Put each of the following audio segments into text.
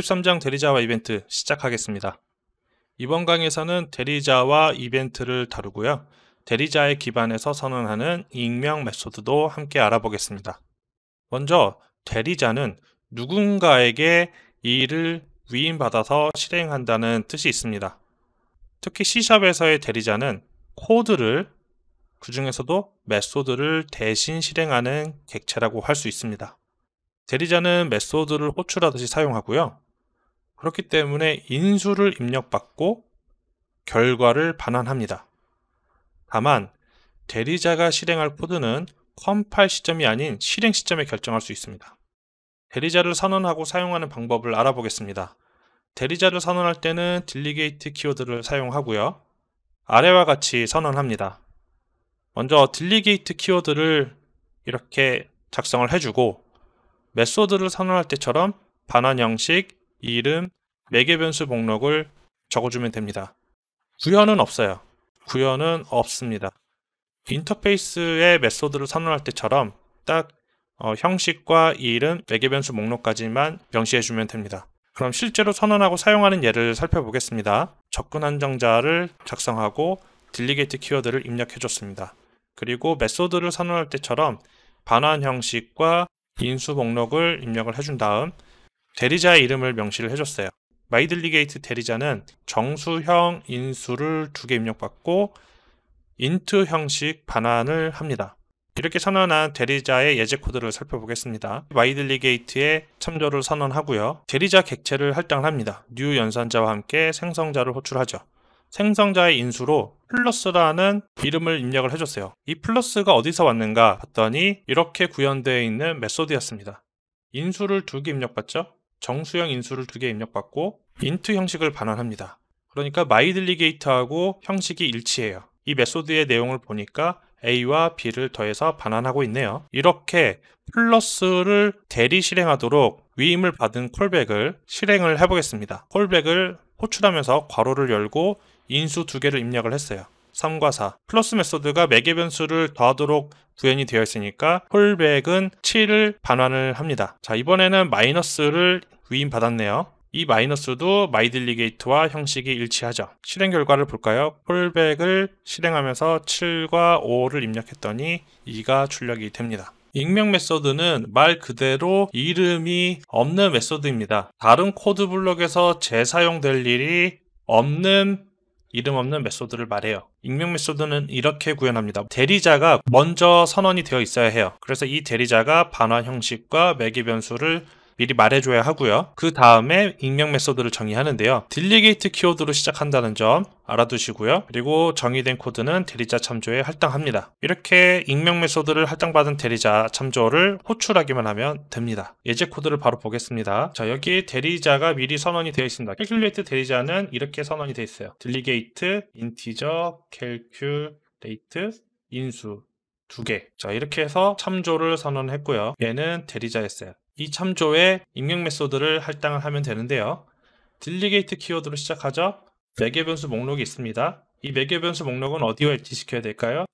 13장 대리자와 이벤트 시작하겠습니다. 이번 강에서는 대리자와 이벤트를 다루고요. 대리자의 기반에서 선언하는 익명 메소드도 함께 알아보겠습니다. 먼저 대리자는 누군가에게 이 일을 위임받아서 실행한다는 뜻이 있습니다. 특히 C샵에서의 대리자는 코드를 그 중에서도 메소드를 대신 실행하는 객체라고 할 수 있습니다. 대리자는 메소드를 호출하듯이 사용하고요. 그렇기 때문에 인수를 입력받고 결과를 반환합니다. 다만 대리자가 실행할 코드는 컴파일 시점이 아닌 실행 시점에 결정할 수 있습니다. 대리자를 선언하고 사용하는 방법을 알아보겠습니다. 대리자를 선언할 때는 딜리게이트 키워드를 사용하고요. 아래와 같이 선언합니다. 먼저 딜리게이트 키워드를 이렇게 작성을 해주고 메소드를 선언할 때처럼 반환 형식, 이름, 매개 변수 목록을 적어주면 됩니다. 구현은 없어요. 구현은 없습니다. 인터페이스의 메소드를 선언할 때처럼 딱 어, 형식과 이름, 매개 변수 목록까지만 명시해주면 됩니다. 그럼 실제로 선언하고 사용하는 예를 살펴보겠습니다. 접근 한정자를 작성하고 딜리게이트 키워드를 입력해줬습니다. 그리고 메소드를 선언할 때처럼 반환 형식과 인수 목록을 입력을 해준 다음 대리자의 이름을 명시를 해줬어요. 마이들리게이트 대리자는 정수형 인수를 두 개 입력받고 인트 형식 반환을 합니다. 이렇게 선언한 대리자의 예제 코드를 살펴보겠습니다. 마이들리게이트에 참조를 선언하고요. 대리자 객체를 할당을 합니다. 뉴 연산자와 함께 생성자를 호출하죠. 생성자의 인수로 플러스라는 이름을 입력을 해줬어요. 이 플러스가 어디서 왔는가 봤더니 이렇게 구현되어 있는 메소드였습니다. 인수를 두 개 입력받죠? 정수형 인수를 두 개 입력받고 인트 형식을 반환합니다. 그러니까 마이들리게이트하고 형식이 일치해요. 이 메소드의 내용을 보니까 A와 B를 더해서 반환하고 있네요. 이렇게 플러스를 대리 실행하도록 위임을 받은 콜백을 실행을 해보겠습니다. 콜백을 호출하면서 괄호를 열고 인수 두 개를 입력을 했어요. 3과 4. 플러스 메소드가 매개 변수를 더하도록 구현이 되어 있으니까 콜백은 7을 반환을 합니다. 자, 이번에는 마이너스를 위임 받았네요. 이 마이너스도 마이딜리게이트와 형식이 일치하죠. 실행 결과를 볼까요? 콜백을 실행하면서 7과 5를 입력했더니 2가 출력이 됩니다. 익명 메소드는 말 그대로 이름이 없는 메소드입니다. 다른 코드 블록에서 재사용될 일이 없는 이름 없는 메소드를 말해요. 익명 메소드는 이렇게 구현합니다. 대리자가 먼저 선언이 되어 있어야 해요. 그래서 이 대리자가 반환 형식과 매개 변수를 미리 말해줘야 하고요. 그 다음에 익명 메소드를 정의하는데요. 딜리게이트 키워드로 시작한다는 점 알아두시고요. 그리고 정의된 코드는 대리자 참조에 할당합니다. 이렇게 익명 메소드를 할당받은 대리자 참조를 호출하기만 하면 됩니다. 예제 코드를 바로 보겠습니다. 자 여기 대리자가 미리 선언이 되어 있습니다. c a l 이트 대리자는 이렇게 선언이 되어 있어요. 딜리게이트, 인티저, c a l 이트 인수 두 개. 자, 이렇게 해서 참조를 선언했고요. 얘는 대리자였어요. 이 참조에 입력 메소드를 할당을 하면 되는데요. 딜리게이트 키워드로 시작하죠. 매개 변수 목록이 있습니다. 이 매개 변수 목록은 어디와 일치시켜야 될까요?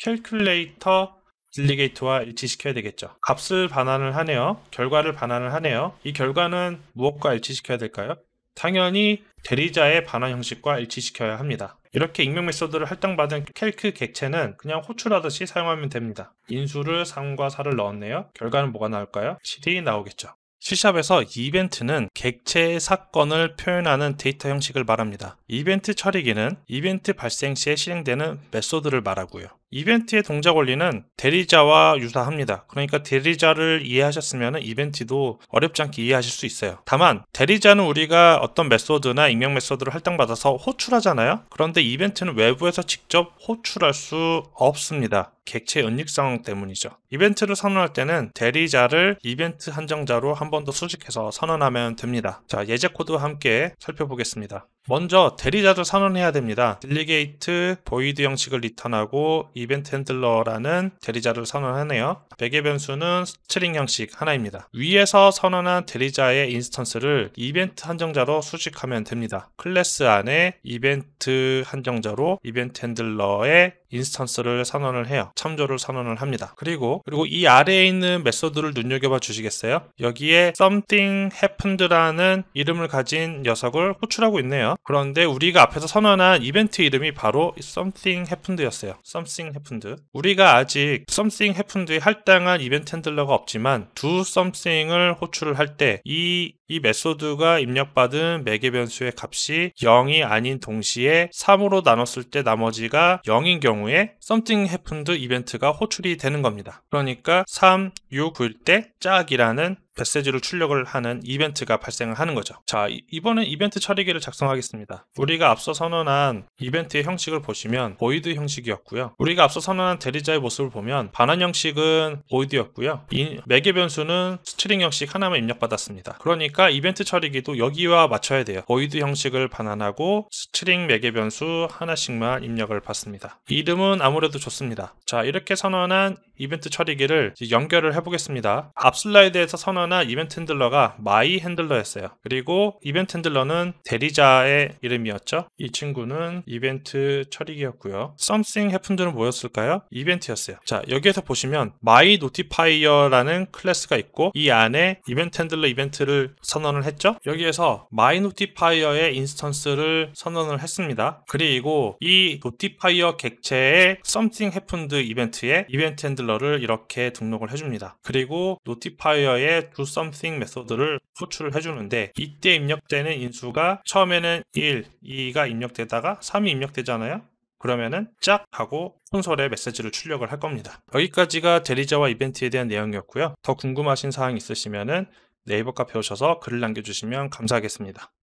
캘큘레이터 딜리게이트와 일치시켜야 되겠죠. 값을 반환을 하네요. 결과를 반환을 하네요. 이 결과는 무엇과 일치시켜야 될까요? 당연히 대리자의 반환 형식과 일치시켜야 합니다. 이렇게 익명 메소드를 할당받은 켈크 객체는 그냥 호출하듯이 사용하면 됩니다. 인수를 3과 4를 넣었네요. 결과는 뭐가 나올까요? 7이 나오겠죠. C샵에서 이벤트는 객체의 사건을 표현하는 데이터 형식을 말합니다. 이벤트 처리기는 이벤트 발생 시에 실행되는 메소드를 말하고요. 이벤트의 동작 원리는 대리자와 유사합니다. 그러니까 대리자를 이해하셨으면 이벤트도 어렵지 않게 이해하실 수 있어요. 다만 대리자는 우리가 어떤 메소드나 익명 메소드를 할당받아서 호출하잖아요. 그런데 이벤트는 외부에서 직접 호출할 수 없습니다. 객체 은닉 상황 때문이죠. 이벤트를 선언할 때는 대리자를 이벤트 한정자로 한 번 더 수직해서 선언하면 됩니다. 자, 예제 코드와 함께 살펴보겠습니다. 먼저 대리자를 선언해야 됩니다. 딜리게이트 보이드 형식을 리턴하고 이벤트 핸들러라는 대리자를 선언하네요. 매개 변수는 스트링 형식 하나입니다. 위에서 선언한 대리자의 인스턴스를 이벤트 한정자로 수식하면 됩니다. 클래스 안에 이벤트 한정자로 이벤트 핸들러의 인스턴스를 선언을 해요. 참조를 선언을 합니다. 그리고 그리고 이 아래에 있는 메소드를 눈여겨봐 주시겠어요? 여기에 something happened라는 이름을 가진 녀석을 호출하고 있네요. 있었요 그런데 우리가 앞에서 선언한 이벤트 이름이 바로 Something Happened였어요. Something Happened. 우리가 아직 Something Happened에 할당한 이벤트 핸들러가 없지만 Do Something을 호출을 할 때 이 이 메소드가 입력받은 매개 변수의 값이 0이 아닌 동시에 3으로 나눴을 때 나머지가 0인 경우에 Something Happened 이벤트가 호출이 되는 겁니다. 그러니까 3, 6일 때 짝이라는 메시지를 출력을 하는 이벤트가 발생하는 을 거죠. 자, 이번엔 이벤트 처리기를 작성하겠습니다. 우리가 앞서 선언한 이벤트의 형식을 보시면 보이드 형식이었고요. 우리가 앞서 선언한 대리자의 모습을 보면 반환 형식은 보이드였고요. 매개 변수는 스트링 형식 하나만 입력받았습니다. 그러니까 이벤트 처리기도 여기와 맞춰야 돼요. 보이드 형식을 반환하고 스트링 매개 변수 하나씩만 입력을 받습니다. 이름은 아무래도 좋습니다. 자, 이렇게 선언한 이벤트 처리기를 연결을 해보겠습니다. 앞 슬라이드에서 선언한 이벤트 핸들러가 마이 핸들러였어요. 그리고 이벤트 핸들러는 대리자의 이름이었죠. 이 친구는 이벤트 처리기였고요. something happened는 뭐였을까요? 이벤트였어요. 자 여기에서 보시면 마이 노티파이어라는 클래스가 있고 이 안에 이벤트 핸들러 이벤트를 선언을 했죠. 여기에서 마이 노티파이어의 인스턴스를 선언을 했습니다. 그리고 이 노티파이어 객체의 something happened 이벤트에 이벤트 핸들러 파일러를 이렇게 등록을 해줍니다. 그리고 notifier의 do something 메소드를 호출을 해주는데 이때 입력되는 인수가 처음에는 1, 2가 입력되다가 3이 입력되잖아요. 그러면은 짝 하고 콘솔에 메시지를 출력을 할 겁니다. 여기까지가 대리자와 이벤트에 대한 내용이었고요. 더 궁금하신 사항 있으시면은 네이버 카페 오셔서 글을 남겨주시면 감사하겠습니다.